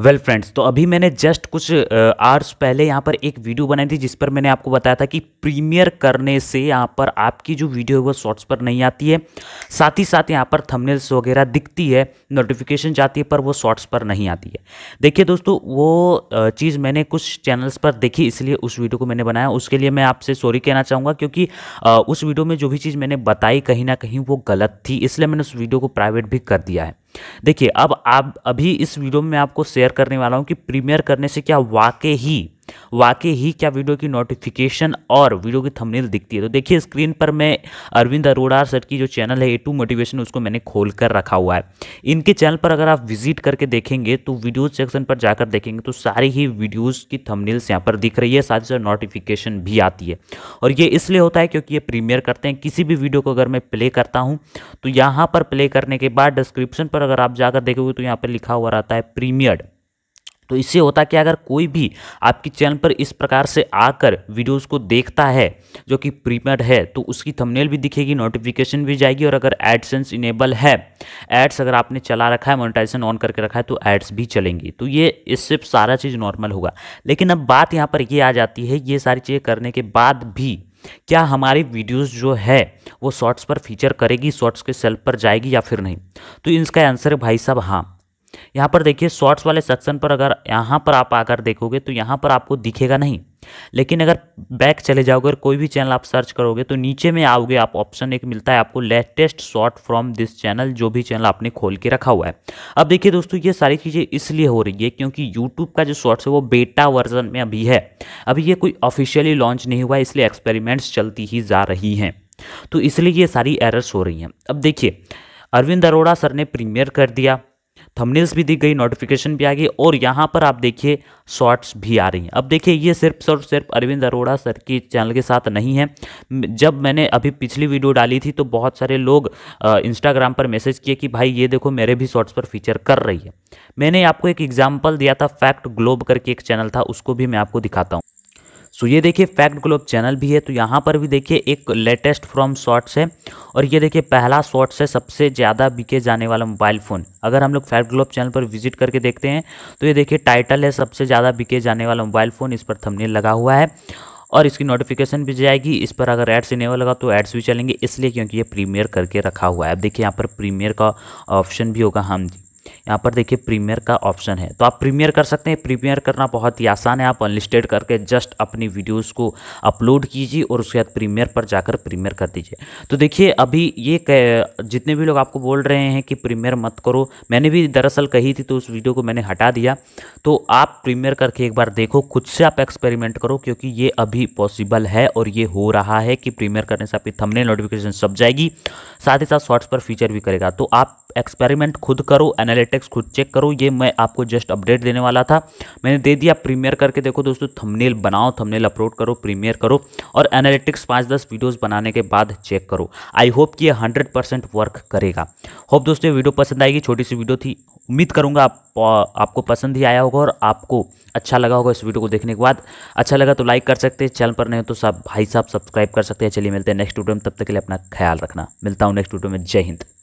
well well friends तो अभी मैंने जस्ट कुछ आवर्स पहले यहाँ पर एक वीडियो बनाई थी जिस पर मैंने आपको बताया था कि प्रीमियर करने से यहाँ पर आपकी जो वीडियो है वो शॉर्ट्स पर नहीं आती है साथ ही साथ यहाँ पर थंबनेल्स वगैरह दिखती है नोटिफिकेशन जाती है पर वो शॉर्ट्स पर नहीं आती है देखिए दोस्तों वो चीज़ मैंने कुछ चैनल्स पर देखी इसलिए उस वीडियो को मैंने बनाया उसके लिए मैं आपसे सॉरी कहना चाहूँगा क्योंकि उस वीडियो में जो भी चीज़ मैंने बताई कहीं ना कहीं वो गलत थी इसलिए मैंने उस वीडियो को प्राइवेट भी कर दिया है देखिए अब आप अभी इस वीडियो में आपको शेयर करने वाला हूँ कि प्रीमियर करने से क्या वाकई ही वाकई ही क्या वीडियो की नोटिफिकेशन और वीडियो की थंबनेल दिखती है तो देखिए स्क्रीन पर मैं अरविंद अरोड़ा सर की जो चैनल है ए टू मोटिवेशन उसको मैंने खोल कर रखा हुआ है इनके चैनल पर अगर आप विजिट करके देखेंगे तो वीडियोज सेक्शन पर जाकर देखेंगे तो सारी ही वीडियोज़ की थमनेल्स यहाँ पर दिख रही है साथ ही साथ नोटिफिकेशन भी आती है और ये इसलिए होता है क्योंकि ये प्रीमियर करते हैं किसी भी वीडियो को अगर मैं प्ले करता हूँ तो यहाँ पर प्ले करने के बाद डिस्क्रिप्शन पर अगर आप जाकर देखोगे तो यहाँ पर लिखा हुआ रहता है प्रीमियर तो इससे होता कि अगर कोई भी आपकी चैनल पर इस प्रकार से आकर वीडियोस को देखता है जो कि प्रीपेड है तो उसकी थंबनेल भी दिखेगी नोटिफिकेशन भी जाएगी और अगर एडसेंस इनेबल है एड्स अगर आपने चला रखा है मोनेटाइजेशन ऑन करके रखा है तो एड्स भी चलेंगी तो ये इससे सारा चीज़ नॉर्मल होगा लेकिन अब बात यहाँ पर ये आ जाती है ये सारी चीज़ें करने के बाद भी क्या हमारी वीडियोस जो है वो शॉर्ट्स पर फीचर करेगी शॉर्ट्स के सेल्फ पर जाएगी या फिर नहीं तो इसका आंसर है भाई साहब हाँ यहाँ पर देखिए शॉर्ट्स वाले सेक्शन पर अगर यहाँ पर आप आकर देखोगे तो यहाँ पर आपको दिखेगा नहीं लेकिन अगर बैक चले जाओगे कोई भी चैनल आप सर्च करोगे तो नीचे में आओगे आप ऑप्शन एक मिलता है आपको latest short from this channel जो भी चैनल आपने खोल के रखा हुआ है अब देखिए दोस्तों ये सारी चीज़ें इसलिए हो रही है क्योंकि यूट्यूब का जो शॉर्ट्स है वो बेटा वर्जन में अभी है अभी ये कोई ऑफिशियली लॉन्च नहीं हुआ इसलिए एक्सपेरिमेंट्स चलती ही जा रही हैं तो इसलिए ये सारी एरर्स हो रही हैं अब देखिए अरविंद अरोड़ा सर ने प्रीमियर कर दिया थंबनेल्स भी दिख गई नोटिफिकेशन भी आ गई और यहाँ पर आप देखिए शॉर्ट्स भी आ रही हैं अब देखिए ये सिर्फ और सिर्फ अरविंद अरोड़ा सर की चैनल के साथ नहीं है जब मैंने अभी पिछली वीडियो डाली थी तो बहुत सारे लोग इंस्टाग्राम पर मैसेज किए कि भाई ये देखो मेरे भी शॉर्ट्स पर फीचर कर रही है मैंने आपको एक एग्जाम्पल दिया था फैक्ट ग्लोब करके एक चैनल था उसको भी मैं आपको दिखाता हूँ सो ये देखिए फैक्ट ग्लोब चैनल भी है तो यहाँ पर भी देखिए एक लेटेस्ट फ्रॉम शॉर्ट्स है और ये देखिए पहला शॉर्ट्स है सबसे ज़्यादा बिके जाने वाला मोबाइल फ़ोन अगर हम लोग फैक्ट ग्लोब चैनल पर विजिट करके देखते हैं तो ये देखिए टाइटल है सबसे ज़्यादा बिके जाने वाला मोबाइल फ़ोन इस पर थमने लगा हुआ है और इसकी नोटिफिकेशन भी जाएगी इस पर अगर एड्स इनेबल होगा तो एड्स भी चलेंगे इसलिए क्योंकि ये प्रीमियर करके रखा हुआ है अब देखिए यहाँ पर प्रीमियर का ऑप्शन भी होगा हम हाँ यहाँ पर देखिए प्रीमियर का ऑप्शन है तो आप प्रीमियर कर सकते हैं प्रीमियर करना बहुत ही आसान है आप अनलिस्टेड करके जस्ट अपनी वीडियोस को अपलोड कीजिए और उसके बाद प्रीमियर पर जाकर प्रीमियर कर दीजिए तो देखिए अभी ये जितने भी लोग आपको बोल रहे हैं कि प्रीमियर मत करो मैंने भी दरअसल कही थी तो उस वीडियो को मैंने हटा दिया तो आप प्रीमियर करके एक बार देखो खुद से आप एक्सपेरिमेंट करो क्योंकि ये अभी पॉसिबल है और ये हो रहा है कि प्रीमियर करने से आपकी थमने नोटिफिकेशन सब जाएगी साथ ही साथ शॉर्ट्स पर फीचर भी करेगा तो आप एक्सपेरिमेंट खुद करो एनालिटिक्स टेक्स्ट खुद चेक करो ये मैं आपको जस्ट अपडेट देने वाला था मैंने दे दिया प्रीमियर करके देखो दोस्तों थंबनेल बनाओ थंबनेल अपलोड करो प्रीमियर करो और एनालिटिक्स पाँच दस वीडियोज़ बनाने के बाद चेक करो आई होप कि ये हंड्रेड वर्क करेगा होप दोस्तों ये वीडियो पसंद आएगी छोटी सी वीडियो थी उम्मीद करूंगा आप आपको पसंद ही आया होगा और आपको अच्छा लगा होगा इस वीडियो को देखने के बाद अच्छा लगा तो लाइक कर सकते हैं चैनल पर नहीं हो तो सब भाई साहब सब्सक्राइब कर सकते हैं चलिए मिलते हैं नेक्स्ट वीडियो में तब तक के लिए अपना ख्याल रखना मिलता हूँ नेक्स्ट वीडियो में जय हिंद